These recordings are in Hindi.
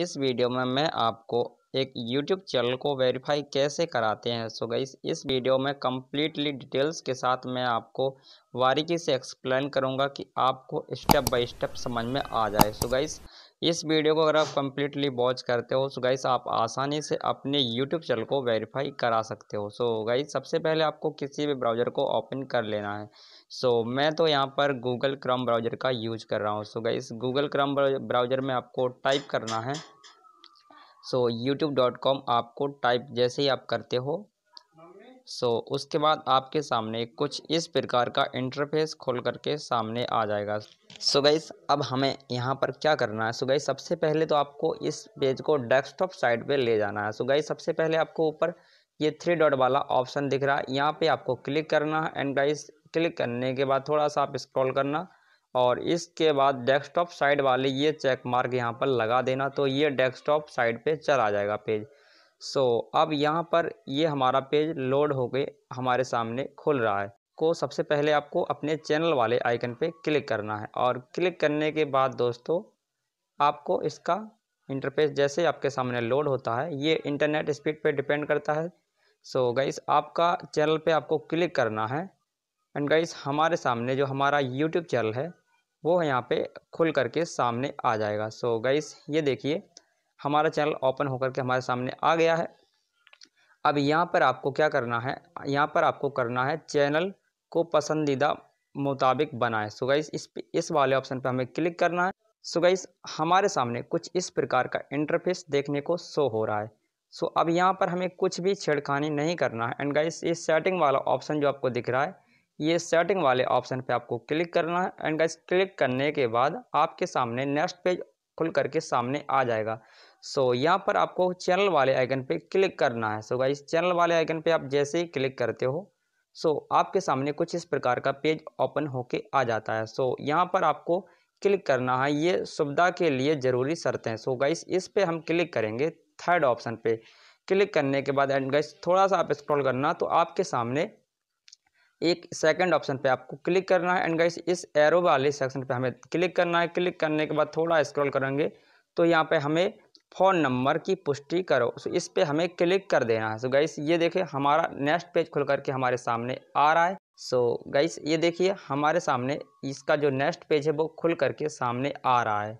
इस वीडियो में मैं आपको एक YouTube चैनल को वेरीफाई कैसे कराते हैं सो so गई इस वीडियो में कम्प्लीटली डिटेल्स के साथ मैं आपको बारीकी से एक्सप्लेन करूंगा कि आपको स्टेप बाय स्टेप समझ में आ जाए सो so इस वीडियो को अगर आप कम्प्लीटली वॉच करते हो सो गाइस आप आसानी से अपने यूट्यूब चैनल को वेरीफाई करा सकते हो सो गाइस सबसे पहले आपको किसी भी ब्राउज़र को ओपन कर लेना है सो मैं तो यहाँ पर गूगल क्रम ब्राउज़र का यूज कर रहा हूँ so guys Google Chrome browser में आपको टाइप करना है सो यूट्यूब डॉट कॉम आपको टाइप जैसे ही आप करते हो सो उसके बाद आपके सामने कुछ इस प्रकार का इंटरफेस खोल करके सामने आ जाएगा सो गई अब हमें यहाँ पर क्या करना है सो गई सबसे पहले तो आपको इस पेज को डेस्कटॉप साइड पे ले जाना है सो गई सबसे पहले आपको ऊपर ये थ्री डॉट वाला ऑप्शन दिख रहा है यहाँ पे आपको क्लिक करना है एंड गाइस क्लिक करने के बाद थोड़ा सा आप स्क्रॉल करना और इसके बाद डेस्कटॉप साइड वाले ये चेक मार्क यहाँ पर लगा देना तो ये डेस्कटॉप साइड पे चला जाएगा पेज सो so, अब यहाँ पर ये हमारा पेज लोड हो हमारे सामने खुल रहा है को सबसे पहले आपको अपने चैनल वाले आइकन पे क्लिक करना है और क्लिक करने के बाद दोस्तों आपको इसका इंटरफेस जैसे आपके सामने लोड होता है ये इंटरनेट स्पीड पे डिपेंड करता है सो so, गाइस आपका चैनल पे आपको क्लिक करना है एंड गाइस हमारे सामने जो हमारा यूट्यूब चैनल है वो यहाँ पर खुल करके सामने आ जाएगा सो so, गाइस ये देखिए हमारा चैनल ओपन होकर के हमारे सामने आ गया है अब यहाँ पर आपको क्या करना है यहाँ पर आपको करना है चैनल को पसंदीदा मुताबिक बनाएं सो गाइस इस इस वाले ऑप्शन पर हमें क्लिक करना है सो गाइस हमारे सामने कुछ इस प्रकार का इंटरफेस देखने को शो हो रहा है सो अब यहाँ पर हमें कुछ भी छेड़खानी नहीं करना है एंड गाइस ये सेटिंग वाला ऑप्शन जो आपको दिख रहा है ये सेटिंग वाले ऑप्शन पे आपको क्लिक करना है एंड गाइस क्लिक करने के बाद आपके सामने नेक्स्ट पेज खुल करके सामने आ जाएगा सो so, यहाँ पर आपको चैनल वाले आइकन पे क्लिक करना है सो so, गाइस चैनल वाले आइकन पे आप जैसे ही क्लिक करते हो सो so, आपके सामने कुछ इस प्रकार का पेज ओपन होके आ जाता है सो so, यहाँ पर आपको क्लिक करना है ये सुविधा के लिए ज़रूरी शर्तें सो so, गाइस इस पर हम क्लिक करेंगे थर्ड ऑप्शन पे क्लिक करने के बाद एंड गाइस थोड़ा सा आप स्क्रॉल करना तो आपके सामने एक सेकंड ऑप्शन पे आपको क्लिक करना है एंड गाइस इस एरो वाले सेक्शन पे हमें क्लिक करना है क्लिक करने के बाद थोड़ा स्क्रॉल करेंगे तो यहाँ पे हमें फ़ोन नंबर की पुष्टि करो सो इस पर हमें क्लिक कर देना है सो गाइस ये देखिए हमारा नेक्स्ट पेज खुल करके हमारे सामने आ रहा है सो गाइस ये देखिए हमारे सामने इसका जो नेक्स्ट पेज है वो खुल करके सामने आ रहा है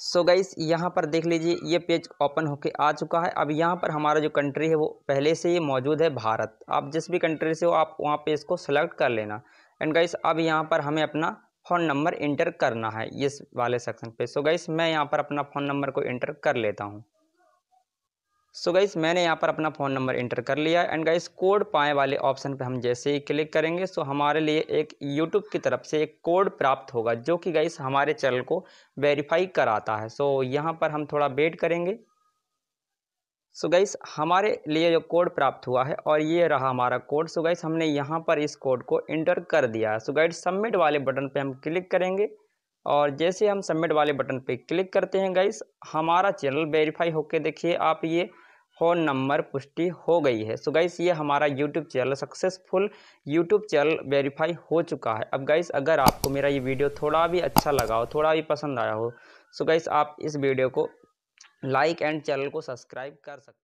सो so गाइस यहाँ पर देख लीजिए ये पेज ओपन होके आ चुका है अब यहाँ पर हमारा जो कंट्री है वो पहले से ही मौजूद है भारत आप जिस भी कंट्री से हो आप वहाँ पे इसको सेलेक्ट कर लेना एंड गाइस अब यहाँ पर हमें अपना फ़ोन नंबर इंटर करना है इस वाले सेक्शन पे सो गईस मैं यहाँ पर अपना फ़ोन नंबर को इंटर कर लेता हूँ सो गाइस मैंने यहाँ पर अपना फ़ोन नंबर इंटर कर लिया एंड गाइस कोड पाए वाले ऑप्शन पर हम जैसे ही क्लिक करेंगे सो हमारे लिए एक यूट्यूब की तरफ से एक कोड प्राप्त होगा जो कि गाइस हमारे चैनल को वेरीफाई कराता है सो यहाँ पर हम थोड़ा वेट करेंगे सो so गाइस हमारे लिए जो कोड प्राप्त हुआ है और ये रहा हमारा कोड सो गाइस हमने यहाँ पर इस कोड को इंटर कर दिया है सो गाइस सबमिट वाले बटन पे हम क्लिक करेंगे और जैसे हम सबमिट वाले बटन पे क्लिक करते हैं गाइस हमारा चैनल वेरीफाई होके देखिए आप ये फ़ोन नंबर पुष्टि हो गई है सो गाइस ये हमारा YouTube channel successful YouTube channel verify हो चुका है अब गाइस अगर आपको मेरा ये वीडियो थोड़ा भी अच्छा लगा हो थोड़ा भी पसंद आया हो सो गाइस आप इस वीडियो को लाइक एंड चैनल को सब्सक्राइब कर सकते